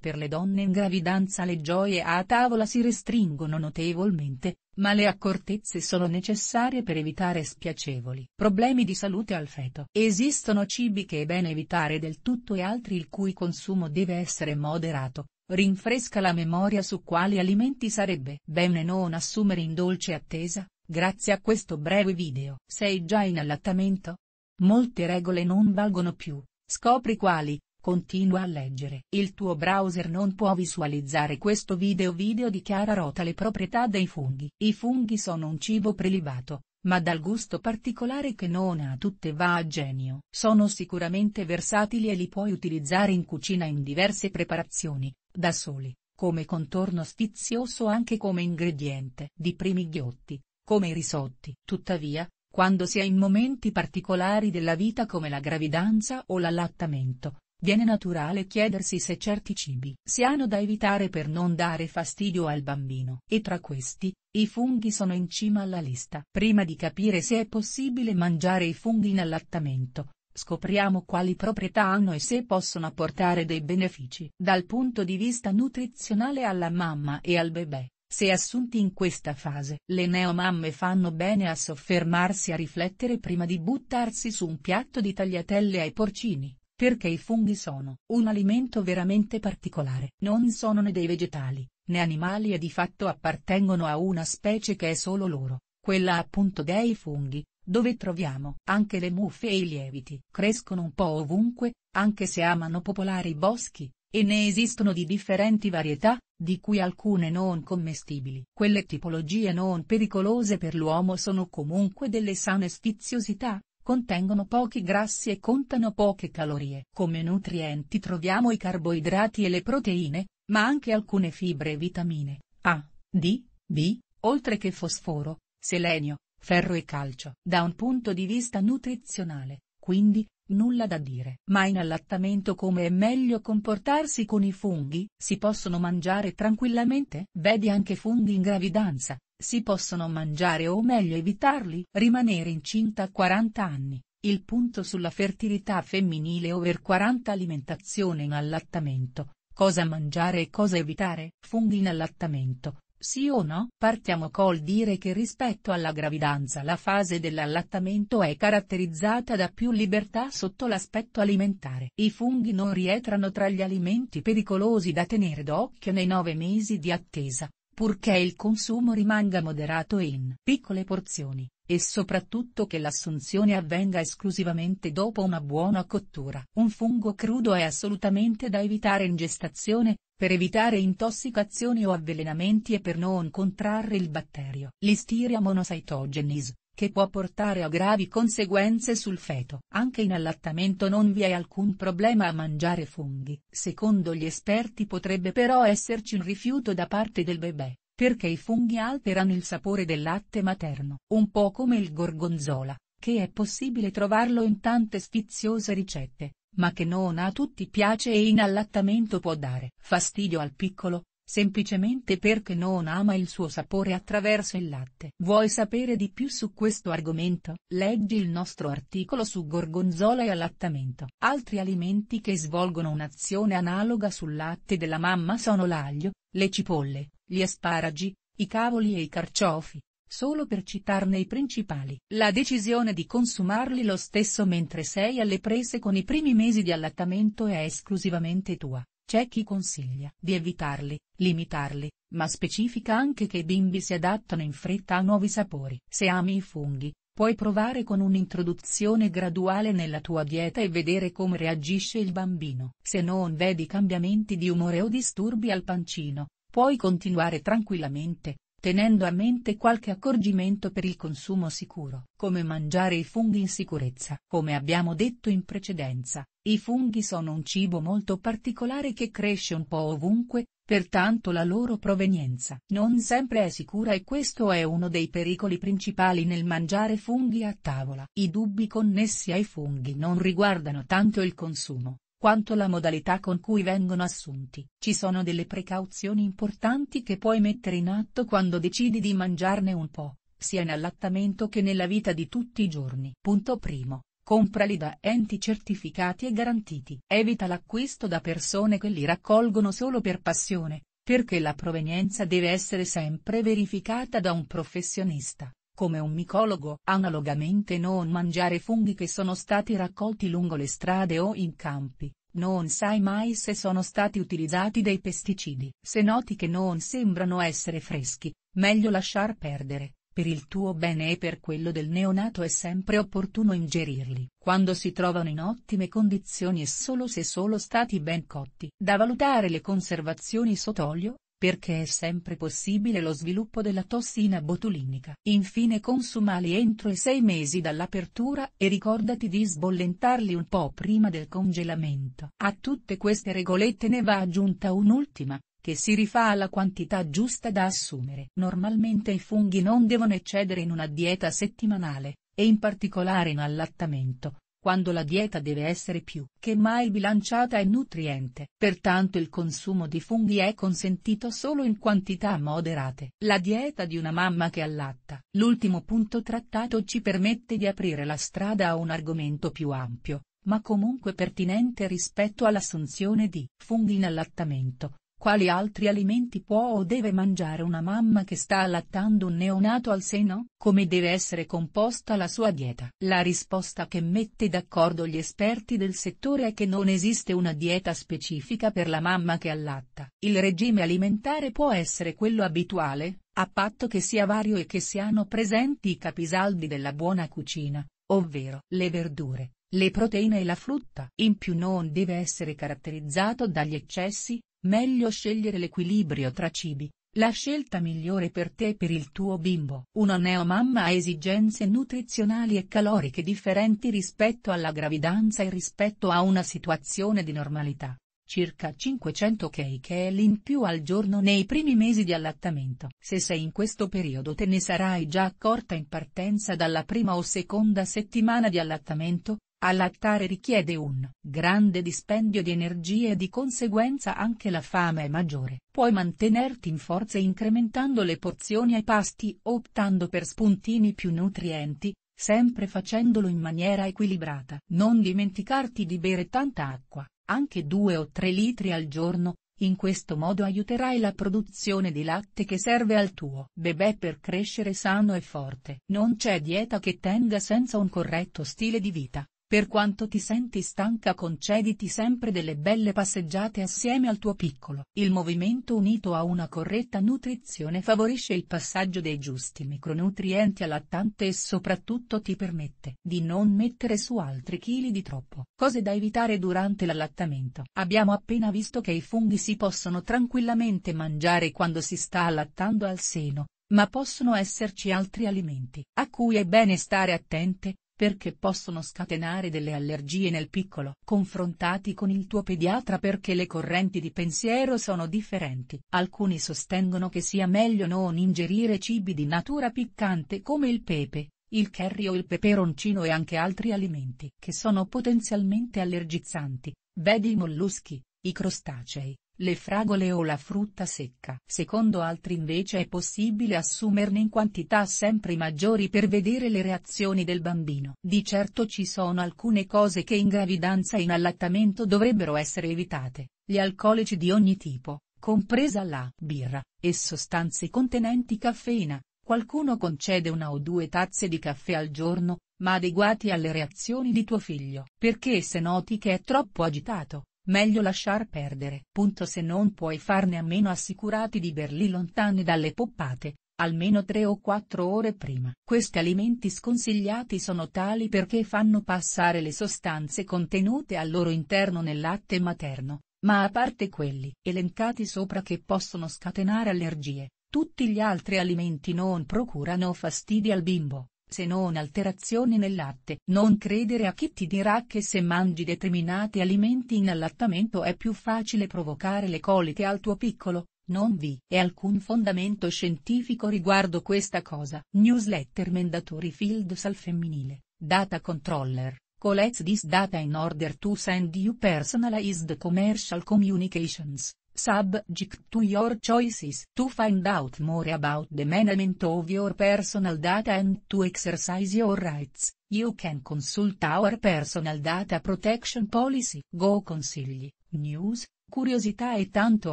Per le donne in gravidanza le gioie a tavola si restringono notevolmente, ma le accortezze sono necessarie per evitare spiacevoli problemi di salute al feto. Esistono cibi che è bene evitare del tutto e altri il cui consumo deve essere moderato, rinfresca la memoria su quali alimenti sarebbe bene non assumere in dolce attesa, grazie a questo breve video. Sei già in allattamento? Molte regole non valgono più, scopri quali, Continua a leggere. Il tuo browser non può visualizzare questo video. Video dichiara rota le proprietà dei funghi. I funghi sono un cibo prelibato, ma dal gusto particolare che non ha tutte va a genio. Sono sicuramente versatili e li puoi utilizzare in cucina in diverse preparazioni, da soli, come contorno sfizioso anche come ingrediente di primi ghiotti, come i risotti. Tuttavia, quando si è in momenti particolari della vita come la gravidanza o l'allattamento, Viene naturale chiedersi se certi cibi siano da evitare per non dare fastidio al bambino. E tra questi, i funghi sono in cima alla lista. Prima di capire se è possibile mangiare i funghi in allattamento, scopriamo quali proprietà hanno e se possono apportare dei benefici. Dal punto di vista nutrizionale alla mamma e al bebè, se assunti in questa fase. Le neomamme fanno bene a soffermarsi a riflettere prima di buttarsi su un piatto di tagliatelle ai porcini. Perché i funghi sono un alimento veramente particolare. Non sono né dei vegetali, né animali e di fatto appartengono a una specie che è solo loro, quella appunto dei funghi, dove troviamo anche le muffe e i lieviti. Crescono un po' ovunque, anche se amano popolare i boschi, e ne esistono di differenti varietà, di cui alcune non commestibili. Quelle tipologie non pericolose per l'uomo sono comunque delle sane sfiziosità, contengono pochi grassi e contano poche calorie. Come nutrienti troviamo i carboidrati e le proteine, ma anche alcune fibre e vitamine, A, D, B, oltre che fosforo, selenio, ferro e calcio. Da un punto di vista nutrizionale, quindi, nulla da dire. Ma in allattamento come è meglio comportarsi con i funghi? Si possono mangiare tranquillamente? Vedi anche funghi in gravidanza, si possono mangiare o meglio evitarli. Rimanere incinta a 40 anni, il punto sulla fertilità femminile over 40 alimentazione in allattamento, cosa mangiare e cosa evitare. Funghi in allattamento, sì o no? Partiamo col dire che rispetto alla gravidanza la fase dell'allattamento è caratterizzata da più libertà sotto l'aspetto alimentare. I funghi non rientrano tra gli alimenti pericolosi da tenere d'occhio nei nove mesi di attesa, purché il consumo rimanga moderato in piccole porzioni, e soprattutto che l'assunzione avvenga esclusivamente dopo una buona cottura. Un fungo crudo è assolutamente da evitare in gestazione, per evitare intossicazioni o avvelenamenti e per non contrarre il batterio. Listeria monocytogenes, che può portare a gravi conseguenze sul feto. Anche in allattamento non vi è alcun problema a mangiare funghi, secondo gli esperti potrebbe però esserci un rifiuto da parte del bebè, perché i funghi alterano il sapore del latte materno, un po' come il gorgonzola, che è possibile trovarlo in tante sfiziose ricette ma che non a tutti piace e in allattamento può dare fastidio al piccolo, semplicemente perché non ama il suo sapore attraverso il latte. Vuoi sapere di più su questo argomento? Leggi il nostro articolo su gorgonzola e allattamento. Altri alimenti che svolgono un'azione analoga sul latte della mamma sono l'aglio, le cipolle, gli asparagi, i cavoli e i carciofi solo per citarne i principali. La decisione di consumarli lo stesso mentre sei alle prese con i primi mesi di allattamento è esclusivamente tua. C'è chi consiglia di evitarli, limitarli, ma specifica anche che i bimbi si adattano in fretta a nuovi sapori. Se ami i funghi, puoi provare con un'introduzione graduale nella tua dieta e vedere come reagisce il bambino. Se non vedi cambiamenti di umore o disturbi al pancino, puoi continuare tranquillamente, tenendo a mente qualche accorgimento per il consumo sicuro. Come mangiare i funghi in sicurezza. Come abbiamo detto in precedenza, i funghi sono un cibo molto particolare che cresce un po' ovunque, pertanto la loro provenienza non sempre è sicura e questo è uno dei pericoli principali nel mangiare funghi a tavola. I dubbi connessi ai funghi non riguardano tanto il consumo, quanto la modalità con cui vengono assunti. Ci sono delle precauzioni importanti che puoi mettere in atto quando decidi di mangiarne un po', sia in allattamento che nella vita di tutti i giorni. Punto primo. Comprali da enti certificati e garantiti. Evita l'acquisto da persone che li raccolgono solo per passione, perché la provenienza deve essere sempre verificata da un professionista come un micologo. Analogamente non mangiare funghi che sono stati raccolti lungo le strade o in campi, non sai mai se sono stati utilizzati dei pesticidi. Se noti che non sembrano essere freschi, meglio lasciar perdere. Per il tuo bene e per quello del neonato è sempre opportuno ingerirli, quando si trovano in ottime condizioni e solo se sono stati ben cotti. Da valutare le conservazioni sott'olio, perché è sempre possibile lo sviluppo della tossina botulinica. Infine consumali entro i sei mesi dall'apertura e ricordati di sbollentarli un po' prima del congelamento. A tutte queste regolette ne va aggiunta un'ultima, che si rifà alla quantità giusta da assumere. Normalmente i funghi non devono eccedere in una dieta settimanale, e in particolare in allattamento, quando la dieta deve essere più che mai bilanciata e nutriente. Pertanto il consumo di funghi è consentito solo in quantità moderate. La dieta di una mamma che allatta. L'ultimo punto trattato ci permette di aprire la strada a un argomento più ampio, ma comunque pertinente rispetto all'assunzione di funghi in allattamento, quali altri alimenti può o deve mangiare una mamma che sta allattando un neonato al seno? Come deve essere composta la sua dieta? La risposta che mette d'accordo gli esperti del settore è che non esiste una dieta specifica per la mamma che allatta. Il regime alimentare può essere quello abituale, a patto che sia vario e che siano presenti i capisaldi della buona cucina, ovvero le verdure, le proteine e la frutta. In più non deve essere caratterizzato dagli eccessi, Meglio scegliere l'equilibrio tra cibi, la scelta migliore per te e per il tuo bimbo. Una neomamma ha esigenze nutrizionali e caloriche differenti rispetto alla gravidanza e rispetto a una situazione di normalità. Circa 500 kcal in più al giorno nei primi mesi di allattamento. Se sei in questo periodo te ne sarai già accorta in partenza dalla prima o seconda settimana di allattamento, Allattare richiede un grande dispendio di energie e di conseguenza anche la fame è maggiore. Puoi mantenerti in forza incrementando le porzioni ai pasti optando per spuntini più nutrienti, sempre facendolo in maniera equilibrata. Non dimenticarti di bere tanta acqua, anche 2 o 3 litri al giorno, in questo modo aiuterai la produzione di latte che serve al tuo bebè per crescere sano e forte. Non c'è dieta che tenga senza un corretto stile di vita, per quanto ti senti stanca concediti sempre delle belle passeggiate assieme al tuo piccolo. Il movimento unito a una corretta nutrizione favorisce il passaggio dei giusti micronutrienti al lattante e soprattutto ti permette di non mettere su altri chili di troppo. Cose da evitare durante l'allattamento. Abbiamo appena visto che i funghi si possono tranquillamente mangiare quando si sta allattando al seno, ma possono esserci altri alimenti a cui è bene stare attente, perché possono scatenare delle allergie nel piccolo. Confrontati con il tuo pediatra perché le correnti di pensiero sono differenti. Alcuni sostengono che sia meglio non ingerire cibi di natura piccante come il pepe, il curry o il peperoncino e anche altri alimenti che sono potenzialmente allergizzanti, vedi i molluschi, i crostacei, le fragole o la frutta secca. Secondo altri invece è possibile assumerne in quantità sempre maggiori per vedere le reazioni del bambino. Di certo ci sono alcune cose che in gravidanza e in allattamento dovrebbero essere evitate, gli alcolici di ogni tipo, compresa la birra, e sostanze contenenti caffeina. Qualcuno concede una o due tazze di caffè al giorno, ma adeguati alle reazioni di tuo figlio. Perché se noti che è troppo agitato, meglio lasciar perdere. Punto se non puoi farne a meno assicurati di berli lontani dalle poppate, almeno tre o quattro ore prima. Questi alimenti sconsigliati sono tali perché fanno passare le sostanze contenute al loro interno nel latte materno, ma a parte quelli elencati sopra che possono scatenare allergie, tutti gli altri alimenti non procurano fastidi al bimbo se non alterazioni nel latte. Non credere a chi ti dirà che se mangi determinati alimenti in allattamento è più facile provocare le coliche al tuo piccolo, non vi è alcun fondamento scientifico riguardo questa cosa. Newsletter Mendatori Fields al femminile, Data Controller, collects this data in order to send you personalized commercial communications. Subject to your choices to find out more about the management of your personal data and to exercise your rights, you can consult our personal data protection policy. Go consigli, news, curiosità e tanto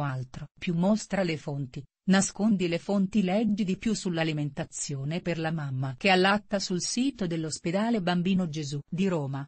altro. Più mostra le fonti, Nascondi le fonti leggi di più sull'alimentazione per la mamma che allatta sul sito dell'ospedale Bambino Gesù di Roma.